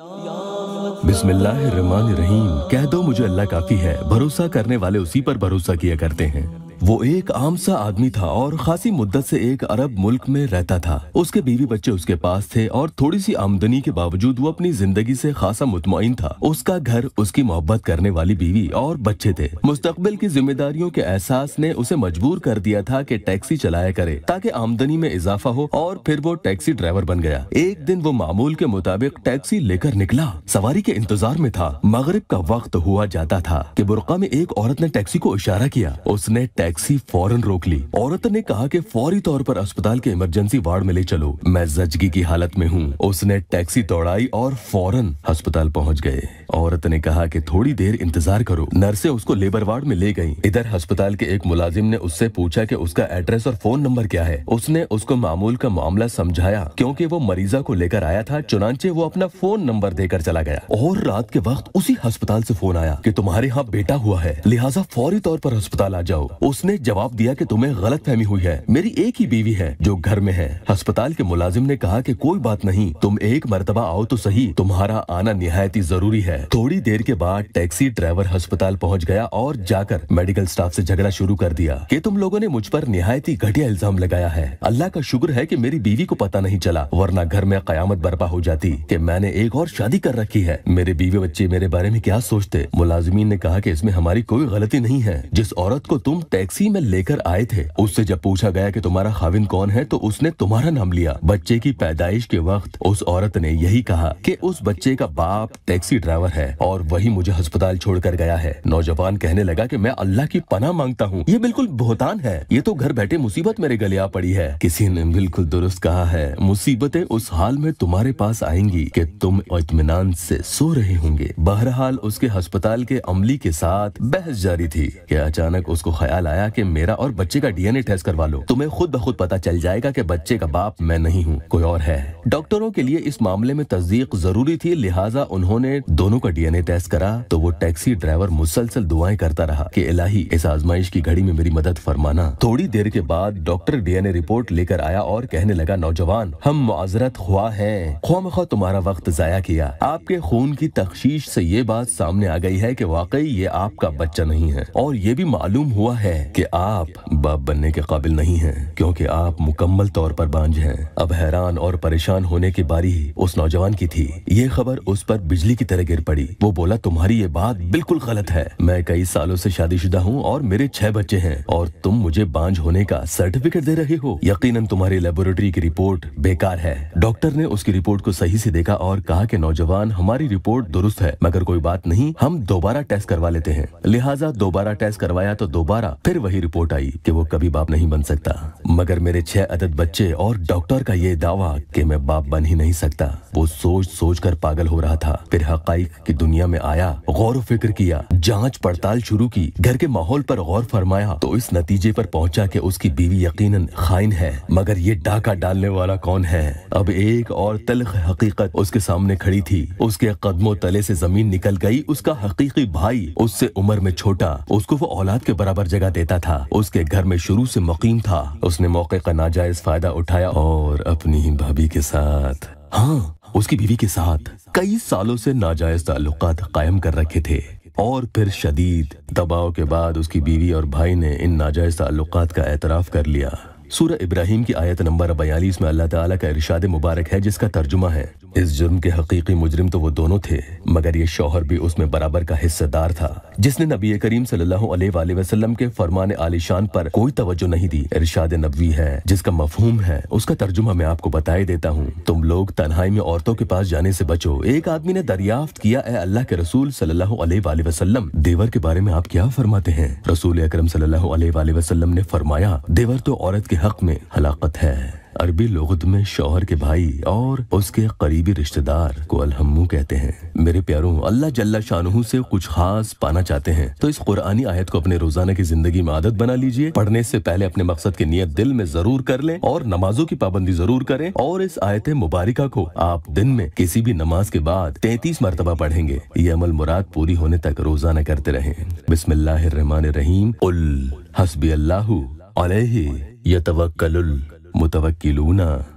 बिस्मिल्लाह रहमान रहीम कह दो मुझे अल्लाह काफी है भरोसा करने वाले उसी पर भरोसा किया करते हैं वो एक आम सा आदमी था और खासी मुद्दत से एक अरब मुल्क में रहता था उसके बीवी बच्चे उसके पास थे और थोड़ी सी आमदनी के बावजूद वो अपनी जिंदगी से खासा मुतमिन था उसका घर उसकी मोहब्बत करने वाली बीवी और बच्चे थे मुस्तकबिल की जिम्मेदारियों के एहसास ने उसे मजबूर कर दिया था की टैक्सी चलाया करे ताकि आमदनी में इजाफा हो और फिर वो टैक्सी ड्राइवर बन गया एक दिन वो मामूल के मुताबिक टैक्सी लेकर निकला सवारी के इंतजार में था मगरब का वक्त हुआ जाता था की बुरका में एक औरत ने टैक्सी को इशारा किया उसने टैक्सी फौरन रोक ली औरत ने कहा कि फौरी तौर पर अस्पताल के इमरजेंसी वार्ड में ले चलो मैं जजगी की हालत में हूँ उसने टैक्सी दौड़ाई और फौरन अस्पताल पहुँच गए औरत ने कहा कि थोड़ी देर इंतजार करो नर्से उसको लेबर वार्ड में ले गयी इधर अस्पताल के एक मुलाजिम ने उससे पूछा की उसका एड्रेस और फोन नंबर क्या है उसने उसको मामूल का मामला समझाया क्यूँकी वो मरीजा को लेकर आया था चुनाचे वो अपना फोन नंबर देकर चला गया और रात के वक्त उसी अस्पताल से फोन आया कि तुम्हारे यहाँ बेटा हुआ है लिहाजा फौरी तौर पर अस्पताल आ जाओ उसने जवाब दिया कि तुम्हें गलत फहमी हुई है मेरी एक ही बीवी है जो घर में है अस्पताल के मुलाजिम ने कहा कि कोई बात नहीं तुम एक मरतबा आओ तो सही तुम्हारा आना ही जरूरी है थोड़ी देर के बाद टैक्सी ड्राइवर अस्पताल पहुँच गया और जाकर मेडिकल स्टाफ ऐसी झगड़ा शुरू कर दिया की तुम लोगो ने मुझ पर निहायती घटिया इल्जाम लगाया है अल्लाह का शुक्र है की मेरी बीवी को पता नहीं चला वरना घर में क्यामत बर्पा हो जाती की मैंने एक और शादी कर रखी है मेरे बीवी बच्चे मेरे बारे में क्या सोचते मुलाजमीन ने कहा कि इसमें हमारी कोई गलती नहीं है जिस औरत को तुम टैक्सी में लेकर आए थे उससे जब पूछा गया कि तुम्हारा खाविन कौन है तो उसने तुम्हारा नाम लिया बच्चे की पैदाइश के वक्त उस औरत ने यही कहा कि उस बच्चे का बाप टैक्सी ड्राइवर है और वही मुझे अस्पताल छोड़कर गया है नौजवान कहने लगा कि मैं अल्लाह की पना मांगता हूँ ये बिल्कुल बोहतान है ये तो घर बैठे मुसीबत मेरे गले आ पड़ी है किसी ने बिल्कुल दुरुस्त कहा है मुसीबतें उस हाल में तुम्हारे पास आएंगी कि तुम इतमान से सो रहे होंगे बहरहाल उसके अस्पताल के अमली के साथ बहस जारी थी कि अचानक उसको ख्याल आया बताया कि मेरा और बच्चे का डीएनए टेस्ट करवा लो तुम्हें खुद ब खुद पता चल जाएगा कि बच्चे का बाप मैं नहीं हूँ कोई और है डॉक्टरों के लिए इस मामले में तस्दीक जरूरी थी लिहाजा उन्होंने दोनों का डीएनए टेस्ट करा तो वो टैक्सी ड्राइवर मुसलसल दुआएं करता रहा की इलाही इस आजमाइश की घड़ी में मेरी मदद फरमाना थोड़ी देर के बाद डॉक्टर डी रिपोर्ट लेकर आया और कहने लगा नौजवान हम मुआजरत हुआ है खुआ मखा तुम्हारा वक्त जया किया आपके खून की तख्शीश से ये बात सामने आ गई है की वाकई ये आपका बच्चा नहीं है और ये भी मालूम हुआ है कि आप बाप बनने के काबिल नहीं हैं क्योंकि आप मुकम्मल तौर पर बांझ हैं अब हैरान और परेशान होने की बारी उस नौजवान की थी ये खबर उस पर बिजली की तरह गिर पड़ी वो बोला तुम्हारी ये बात बिल्कुल गलत है मैं कई सालों से शादीशुदा हूँ और मेरे छह बच्चे हैं और तुम मुझे बांझ होने का सर्टिफिकेट दे रहे हो यकीनन तुम्हारी लेबोरेटरी की रिपोर्ट बेकार है डॉक्टर ने उसकी रिपोर्ट को सही से देखा और कहा कि नौजवान हमारी रिपोर्ट दुरुस्त है मगर कोई बात नहीं हम दोबारा टेस्ट करवा लेते हैं लिहाजा दोबारा टेस्ट करवाया तो दोबारा फिर फिर वही रिपोर्ट आई कि वो कभी बाप नहीं बन सकता मगर मेरे छह अदद बच्चे और डॉक्टर का ये दावा कि मैं बाप बन ही नहीं सकता वो सोच सोच कर पागल हो रहा था फिर हक की दुनिया में आया गौर फिक्र किया जांच पड़ताल शुरू की घर के माहौल पर गौर फरमाया तो इस नतीजे पर पहुंचा कि उसकी बीवी यकीन खाइन है मगर ये डाका डालने वाला कौन है अब एक और तलख हकीकत उसके सामने खड़ी थी उसके कदमों तले ऐसी जमीन निकल गई उसका हकीकी भाई उससे उम्र में छोटा उसको वो औलाद के बराबर जगह दे देता था उसके घर में शुरू से मुकीम था उसने मौके का नाजायज फायदा उठाया और अपनी ही भाभी के साथ हाँ उसकी बीवी के साथ कई सालों से नाजायज ताल्लुक कायम कर रखे थे और फिर शदीद दबाव के बाद उसकी बीवी और भाई ने इन नाजायज ताल्लुक का एतराफ़ कर लिया सूर्य इब्राहिम की आयत नंबर बयालीस में अल्लाह ताला का इरशाद मुबारक है जिसका तर्जुमा है इस जुर्म के हकीकी मुजरिम तो वो दोनों थे मगर ये शौहर भी उसमें बराबर का हिस्सेदार था जिसने नबी करीम सल्लल्लाहु अलैहि वसल्लम के फरमान आलिशान पर कोई तवज्जो नहीं दी इरशाद नबी है जिसका मफहूम है उसका तर्जुमा मैं आपको बताए देता हूँ तुम लोग तनहाई में औरतों के पास जाने से बचो एक आदमी ने दरियाफ्त किया है अल्लाह के रसूल सल्लल्लाहु अलैहि वसल्लम देवर के बारे में आप क्या फरमाते हैं रसूल अकरम सल्लल्लाहु अलैहि वसल्लम ने फरमाया देवर तो औरत के हक में हलाकत है अरबी लगत में शोहर के भाई और उसके करीबी रिश्तेदार को अलहमू कहते हैं मेरे प्यारों अल्लाह जल्ला शाह से कुछ खास पाना चाहते हैं तो इस कुरानी आयत को अपने रोजाना की जिंदगी में आदत बना लीजिए पढ़ने से पहले अपने मकसद की नीयत दिल में जरूर कर लें और नमाजों की पाबंदी जरूर करें और इस आयत मुबारक को आप दिन में किसी भी नमाज के बाद तैतीस मरतबा पढ़ेंगे ये अमल मुराद पूरी होने तक रोजाना करते रहे बिस्मिल्लाम उल हसबी अल्लाह यतवक्कल متوكلون